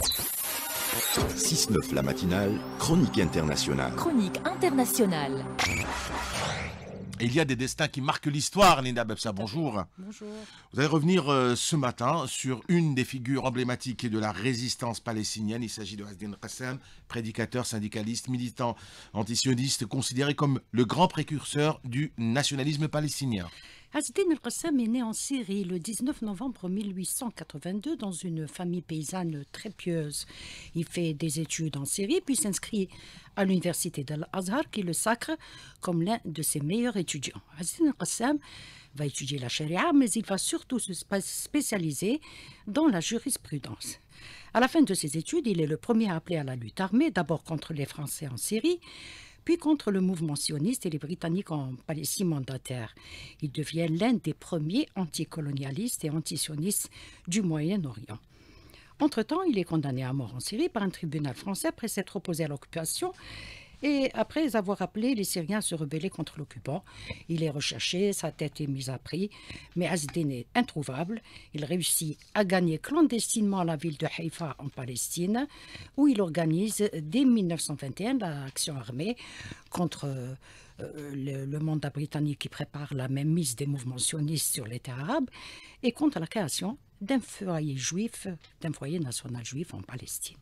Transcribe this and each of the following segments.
6-9 la matinale, chronique internationale. Chronique internationale. Il y a des destins qui marquent l'histoire, Linda Bebsa, bonjour. Bonjour. Vous allez revenir euh, ce matin sur une des figures emblématiques de la résistance palestinienne. Il s'agit de Hasdin Qassam, prédicateur, syndicaliste, militant antisioniste, considéré comme le grand précurseur du nationalisme palestinien. Asdin al-Qassam est né en Syrie le 19 novembre 1882 dans une famille paysanne très pieuse. Il fait des études en Syrie puis s'inscrit à l'université d'Al-Azhar qui le sacre comme l'un de ses meilleurs étudiants. Asdin al-Qassam va étudier la charia mais il va surtout se spécialiser dans la jurisprudence. À la fin de ses études, il est le premier appelé à la lutte armée, d'abord contre les Français en Syrie, puis contre le mouvement sioniste et les Britanniques en Palestine mandataire. Il devient l'un des premiers anticolonialistes et antisionistes du Moyen-Orient. Entre-temps, il est condamné à mort en Syrie par un tribunal français après s'être opposé à l'occupation et après avoir appelé, les Syriens à se rebeller contre l'occupant. Il est recherché, sa tête est mise à prix, mais Azdin est introuvable. Il réussit à gagner clandestinement la ville de Haïfa en Palestine, où il organise dès 1921 l'action armée contre euh, le, mandat britannique qui prépare la même mise des mouvements sionistes sur l'État arabe et contre la création d'un foyer juif, d'un foyer national juif en Palestine.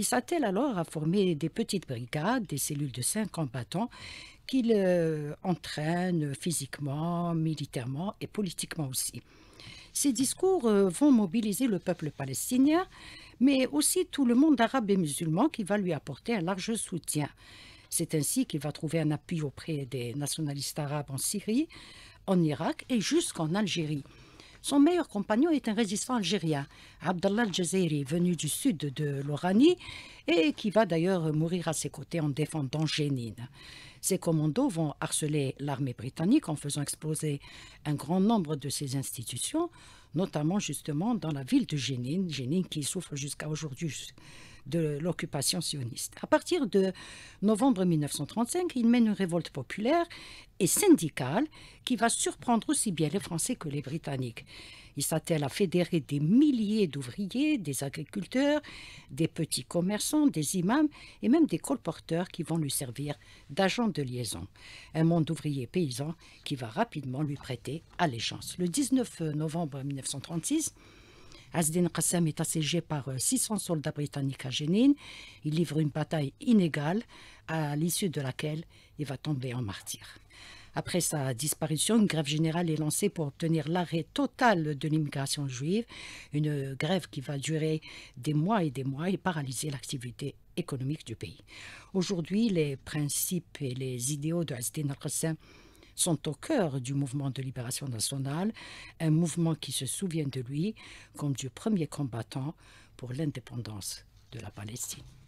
Il s'attelle alors à former des petites brigades, des cellules de cinq combattants qu'il euh, entraîne physiquement, militairement et politiquement aussi. Ces discours euh, vont mobiliser le peuple palestinien, mais aussi tout le monde arabe et musulman qui va lui apporter un large soutien. C'est ainsi qu'il va trouver un appui auprès des nationalistes arabes en Syrie, en Irak et jusqu'en Algérie. Son meilleur compagnon est un résistant algérien, Abdallah al venu du sud de l'Oranie et qui va d'ailleurs mourir à ses côtés en défendant Jénine. Ses commandos vont harceler l'armée britannique en faisant exploser un grand nombre de ses institutions, notamment justement dans la ville de Jénine, Jénine qui souffre jusqu'à aujourd'hui de l'occupation sioniste. À partir de novembre 1935, il mène une révolte populaire et syndicale qui va surprendre aussi bien les Français que les Britanniques. Il s'attelle à fédérer des milliers d'ouvriers, des agriculteurs, des petits commerçants, des imams et même des colporteurs qui vont lui servir d'agents de liaison. Un monde ouvrier paysan qui va rapidement lui prêter allégeance. Le 19 novembre 1936, Azdin Qassam est assiégé par 600 euh, soldats britanniques à Jenin. Il livre une bataille inégale, à l'issue de laquelle il va tomber en martyr. Après sa disparition, une grève générale est lancée pour obtenir l'arrêt total de l'immigration juive, une grève qui va durer des mois et des mois et paralyser l'activité économique du pays. Aujourd'hui, les principes et les idéaux de Qassam sont au cœur du mouvement de libération nationale, un mouvement qui se souvient de lui comme du premier combattant pour l'indépendance de la Palestine.